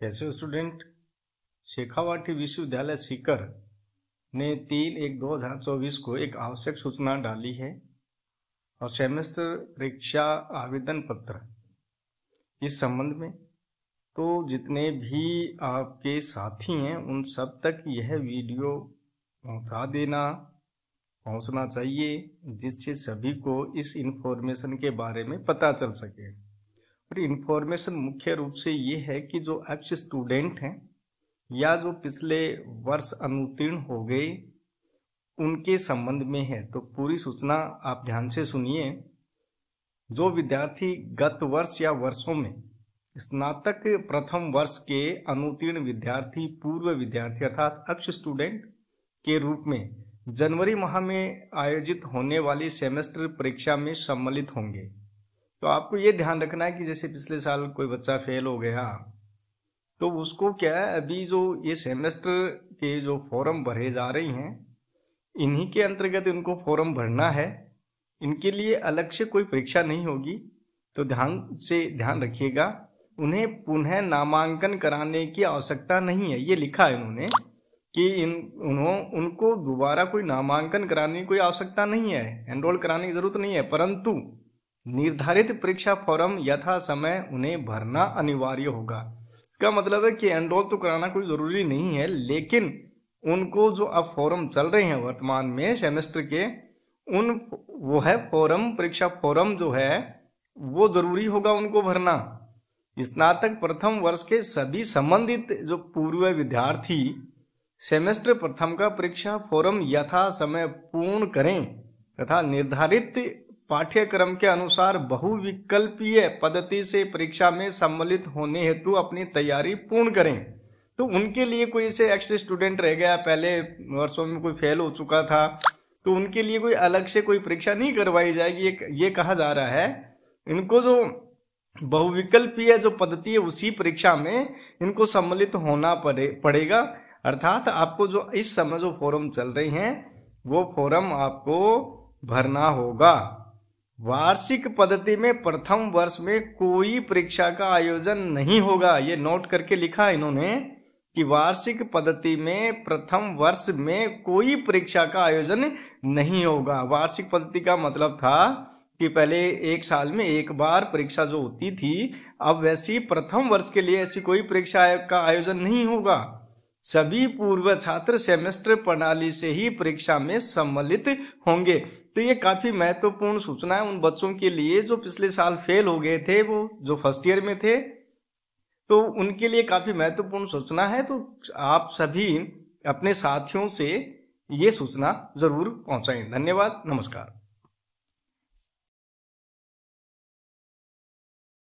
कैसे स्टूडेंट शेखावाटी विश्वविद्यालय सीकर ने तीन एक दो हजार चौबीस को एक आवश्यक सूचना डाली है और सेमेस्टर परीक्षा आवेदन पत्र इस संबंध में तो जितने भी आपके साथी हैं उन सब तक यह वीडियो पहुंचा देना पहुंचना चाहिए जिससे सभी को इस इन्फॉर्मेशन के बारे में पता चल सके पर इन्फॉर्मेशन मुख्य रूप से ये है कि जो एक्स स्टूडेंट हैं या जो पिछले वर्ष अनुतीर्ण हो गए उनके संबंध में है तो पूरी सूचना आप ध्यान से सुनिए जो विद्यार्थी गत वर्ष या वर्षों में स्नातक प्रथम वर्ष के अनुतीर्ण विद्यार्थी पूर्व विद्यार्थी अर्थात अक्ष स्टूडेंट के रूप में जनवरी माह में आयोजित होने वाली सेमेस्टर परीक्षा में सम्मिलित होंगे तो आपको ये ध्यान रखना है कि जैसे पिछले साल कोई बच्चा फेल हो गया तो उसको क्या है अभी जो ये सेमेस्टर के जो फॉर्म भरे जा रही हैं इन्हीं के अंतर्गत इनको फॉर्म भरना है इनके लिए अलग से कोई परीक्षा नहीं होगी तो ध्यान से ध्यान रखिएगा उन्हें पुनः नामांकन कराने की आवश्यकता नहीं है ये लिखा है उन्होंने कि इन उन्हों उनको दोबारा कोई नामांकन कराने की कोई आवश्यकता नहीं है एनरोल कराने की जरूरत नहीं है परंतु निर्धारित परीक्षा फॉर्म यथा समय उन्हें भरना अनिवार्य होगा इसका मतलब है कि एनरोल तो कराना कोई ज़रूरी नहीं है लेकिन उनको जो अब फॉरम चल रहे हैं वर्तमान में सेमेस्टर के उन वो है फॉरम परीक्षा फॉरम जो है वो ज़रूरी होगा उनको भरना स्नातक प्रथम वर्ष के सभी संबंधित जो पूर्व विद्यार्थी सेमेस्टर प्रथम का परीक्षा फॉरम यथा समय पूर्ण करें तथा निर्धारित पाठ्यक्रम के अनुसार बहुविकल्पीय पद्धति से परीक्षा में सम्मिलित होने हेतु अपनी तैयारी पूर्ण करें तो उनके लिए कोई ऐसे एक्स स्टूडेंट रह गया पहले वर्षों में कोई फेल हो चुका था तो उनके लिए कोई अलग से कोई परीक्षा नहीं करवाई जाएगी ये, ये कहा जा रहा है इनको जो बहुविकल्पीय जो पद्धति है उसी परीक्षा में इनको सम्मिलित होना पड़े पड़ेगा अर्थात आपको जो इस समय जो फॉरम चल रही हैं वो फॉरम आपको भरना होगा वार्षिक पद्धति में प्रथम वर्ष में कोई परीक्षा का आयोजन नहीं होगा ये नोट करके लिखा इन्होंने कि वार्षिक पद्धति में प्रथम वर्ष में कोई परीक्षा का आयोजन नहीं होगा वार्षिक पद्धति का मतलब था कि पहले एक साल में एक बार परीक्षा जो होती थी अब वैसी प्रथम वर्ष के लिए ऐसी कोई परीक्षा का आयोजन नहीं होगा सभी पूर्व छात्र सेमेस्टर प्रणाली से ही परीक्षा में सम्मिलित होंगे तो ये काफ़ी महत्वपूर्ण सूचना है उन बच्चों के लिए जो पिछले साल फेल हो गए थे वो जो फर्स्ट ईयर में थे तो उनके लिए काफ़ी महत्वपूर्ण सूचना है तो आप सभी अपने साथियों से ये सूचना ज़रूर पहुँचाएँ धन्यवाद नमस्कार